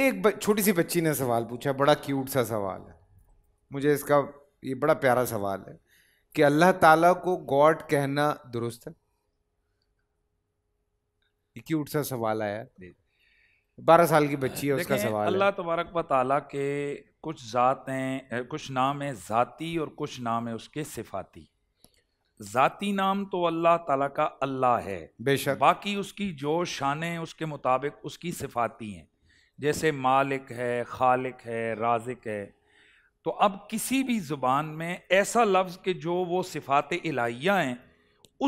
एक छोटी सी बच्ची ने सवाल पूछा बड़ा क्यूट सा सवाल है मुझे इसका ये बड़ा प्यारा सवाल है कि अल्लाह ताला को गॉड कहना दुरुस्त है ये क्यूट सा सवाल आया बारह साल की बच्ची है उसका सवाल अल्लाह तबारक व ताला के कुछ ज़ातें कुछ नाम है ज़ाती और कुछ नाम है उसके सिफाती ज़ाती नाम तो अल्लाह ताला का अल्लाह है बेशक बाकी उसकी जो शान उसके मुताबिक उसकी सिफाती हैं जैसे मालिक है खालिक है राजिक है तो अब किसी भी ज़ुबान में ऐसा लफ्ज़ कि जो वो सिफ़ात इलाहिया हैं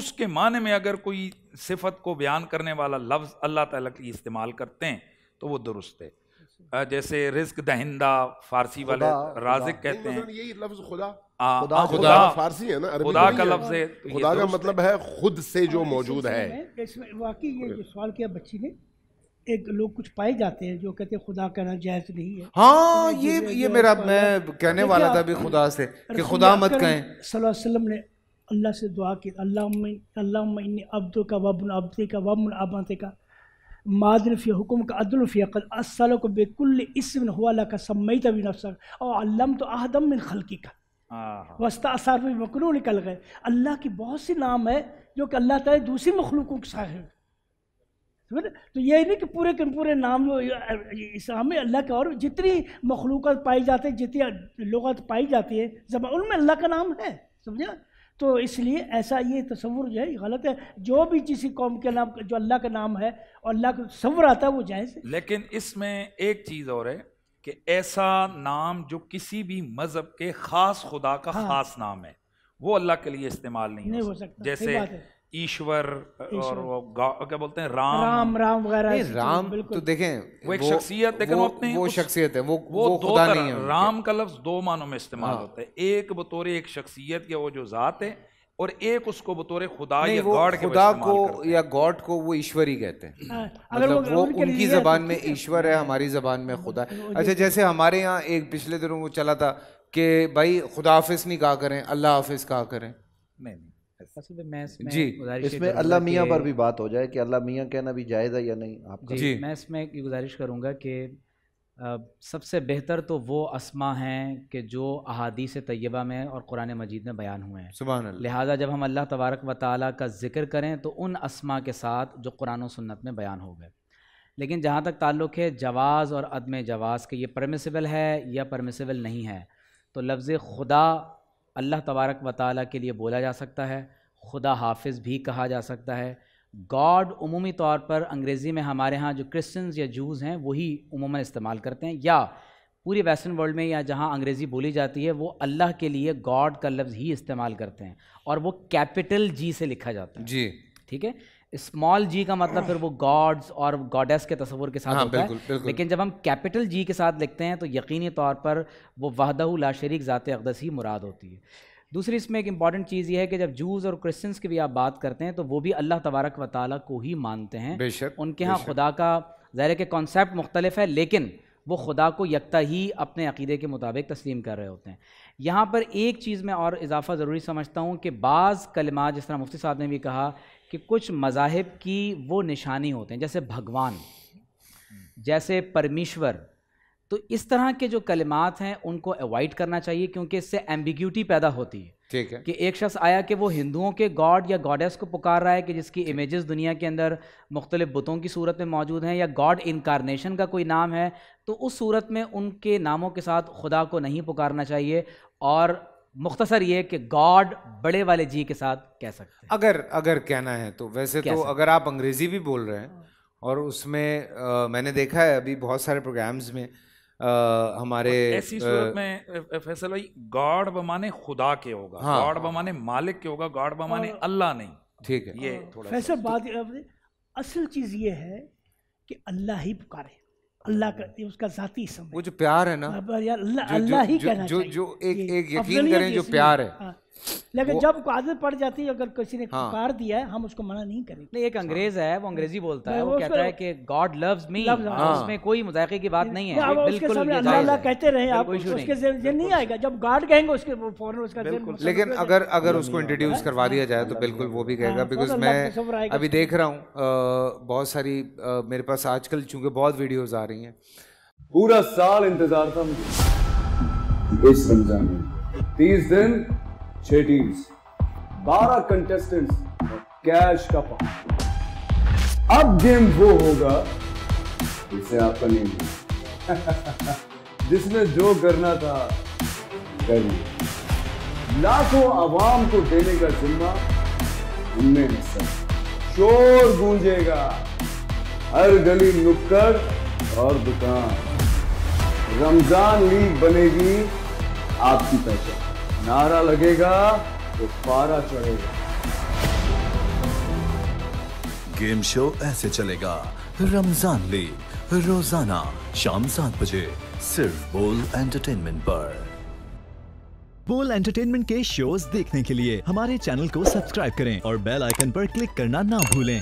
उसके माने में अगर कोई सिफत को बयान करने वाला लफ्ज़ अल्लाह ताला की इस्तेमाल करते हैं तो वो दुरुस्त है जैसे रिस्क दहिंदा फारसी वाले राजिक कहते मतलब हैं यही लफ्ज़ खुदा आ, खुदा, खुदा फारसी है ना तो खुदा का लफ्ज है खुदा का मतलब है खुद से जो हाँ, मौजूद है वाकई ये सवाल किया बच्ची ने एक लोग कुछ पाए जाते हैं जो कहते हैं खुदा कहना जायज नहीं है हाँ तो ये ये मेरा मैं कहने वाला था भी खुदा से कि खुदा मत कहें वसल्लम ने अल्लाह से दुआ की अल्लाह अल्लाह का वबन अब्दे का वबन अबते का मादन हुकुम का अदल असल को बेकुल इसम हुआ का सम्मई तभी नफसर और अल्लाम तो आहदम मिन खलकी का वस्ता असार में मकनू निकल गए अल्लाह की बहुत सी नाम है जो कि अल्लाह तूसरी मखलूकों के साथ समझ तो ये नहीं कि पूरे के पूरे नाम इस्लाम में अल्लाह के और जितनी मखलूक पाई जाती है जितनी लगत पाई जाती है जब उनमें अल्लाह का नाम है समझे तो इसलिए ऐसा ये तस्वुर जो है गलत है जो भी किसी कौम के नाम जो अल्लाह का नाम है और अल्लाह का तस्वर आता है वो जायज़ लेकिन इसमें एक चीज़ और है कि ऐसा नाम जो किसी भी मज़हब के ख़ास खुदा का हाँ। ख़ास नाम है वो अल्लाह के लिए इस्तेमाल नहीं, नहीं हो सकता जैसे ईश्वर और वो क्या बोलते हैं राम राम राम वगैरह राम तो देखें वो एक शख्सियत लेकिन वो अपने वो शख्सियत है वो वो, वो खुदा नहीं है राम का लफ्ज दो मानों में इस्तेमाल हाँ। होता है एक बतौर एक शख्सियत या वो जो ज़ात है और एक उसको बतौर खुदा या गॉड खुदा को या गॉड को वो ईश्वर ही कहते हैं हाँ, मतलब वो उनकी जबान तो में ईश्वर है हमारी जबान में खुदा अच्छा जैसे हमारे यहाँ एक पिछले दिनों वो चला था कि भाई खुदा हाफिज नहीं कहा करें अल्लाह हाफिज कहा करें नहीं जी इसमें अल्लाह मियाँ पर भी बात हो जाए कि अल्लाह मियाँ कहना भी या नहीं आप जी मैं इसमें गुजारिश करूँगा कि सबसे बेहतर तो वो असमा हैं कि जो अहादीस तय्यबा में और कुरान मजीद में बयान हुए हैं सुबह लिहाजा जब हम अल्लाह तबारक व ताली का जिक्र करें तो उन असमा के साथ जो कुरान सन्नत में बयान हो गए लेकिन जहाँ तक ताल्लुक़ है जवाज़ और अदम जवाज़ के ये परमिसबल है या परमिसबल नहीं है तो लफ्ज़ खुदा अल्लाह तबारक व के लिए बोला जा सकता है खुदा हाफिज भी कहा जा सकता है गॉड उमूमी तौर पर अंग्रेज़ी में हमारे यहाँ जो क्रिश्चन्स या जूज़ हैं वही उमूमा इस्तेमाल करते हैं या पूरी वेस्टर्न वर्ल्ड में या जहाँ अंग्रेज़ी बोली जाती है वो अल्लाह के लिए गॉड का लफ्ज़ ही इस्तेमाल करते हैं और वो कैपिटल जी से लिखा जाता है जी ठीक है स्मॉल जी का मतलब फिर वो गॉड्स और गॉडेस के तस्वुर के साथ हाँ, होता बिल्कुल, है बिल्कुल। लेकिन जब हम कैपिटल जी के साथ लिखते हैं तो यकीनी तौर पर वो वहदह ला शरीक ज़ात अकदस ही मुराद होती है दूसरी इसमें एक इम्पॉर्टेंट चीज़ ये है कि जब जूस और क्रिश्चियंस की भी आप बात करते हैं तो वो भी अल्लाह तबारक व ताली को ही मानते हैं बेशक, उनके यहाँ खुदा का ज़ाहिर के कॉन्सेप्ट मुख्तलिफ है लेकिन वो खुदा को यकता ही अपने अकीदे के मुताबिक तस्लीम कर रहे होते हैं यहाँ पर एक चीज़ में और इजाफ़ा ज़रूरी समझता हूँ कि बाज़ कलमा जिस तरह मुफ्ती साहब ने भी कहा कि कुछ मज़ाहिब की वो निशानी होते हैं जैसे भगवान जैसे परमेश्वर तो इस तरह के जो कलिमात हैं उनको अवॉइड करना चाहिए क्योंकि इससे एम्बिग्यूटी पैदा होती है ठीक है कि एक शख्स आया कि वो हिंदुओं के गॉड या गॉडेस को पुकार रहा है कि जिसकी इमेजेस दुनिया के अंदर मुख्तलिफ बुतों की सूरत में मौजूद हैं या गॉड इनकारनेशन का कोई नाम है तो उस सूरत में उनके नामों के साथ खुदा को नहीं पुकारना चाहिए और मुख्तसर ये कि गॉड बड़े वाले जी के साथ कह सकते हैं अगर अगर कहना है तो वैसे तो अगर आप अंग्रेजी भी बोल रहे हैं और उसमें आ, मैंने देखा है अभी बहुत सारे प्रोग्राम्स में आ, हमारे ऐसी सूरत में फैसल भाई गॉड बमाने खुदा के होगा हाँ, गॉड बमाने मालिक के होगा गॉड बमाने अल्लाह नहीं ठीक है ये हाँ। थोड़ा फैसल बात तो असल चीज़ ये है कि अल्लाह ही पुकारे अल्लाह करती है उसका जाती समय वो जो प्यार है ना हाँ, अल्लाह अल्लाह ही कहना जो, जो, जो एक एक यकीन करें जो प्यार है हाँ। लेकिन जब आदत पड़ जाती है अगर किसी ने हाँ, पुकार दिया है हम उसको मना नहीं करेंगे नहीं एक हाँ। अंग्रेज है वो अंग्रेजी हाँ। बोलता है वो कहता है कि गॉड लव्स मी उसमें कोई मजाक की बात नहीं है हाँ, बिल्कुल अल्लाह कहते रहे आप उसके ये नहीं आएगा जब गॉड कहेंगे उसके फॉरन उसका लेकिन अगर अगर उसको इंट्रोड्यूस करवा दिया जाए तो बिल्कुल वो भी कहेगा बिकॉज तो मैं अभी देख रहा हूँ बहुत सारी मेरे पास आजकल चूंकि बहुत वीडियोज आ रही है पूरा साल इंतजार था मुझे इस रमजान में तीस दिन छह टीम्स बारह कंटेस्टेंट्स और कैश का पाउंड अब गेम वो होगा जिसे आपका नेम है जिसने जो करना था कर लिया लाखों आवाम को देने का जिम्मा उनमें हिस्सा शोर गूंजेगा हर गली नुक्कड़ और दुकान रमजान लीग बनेगी आपकी पहचान नारा लगेगा तो पारा चढ़ेगा गेम शो ऐसे चलेगा रमजान ले रोजाना शाम सात बजे सिर्फ बोल एंटरटेनमेंट पर बोल एंटरटेनमेंट के शोज देखने के लिए हमारे चैनल को सब्सक्राइब करें और बेल आइकन पर क्लिक करना ना भूलें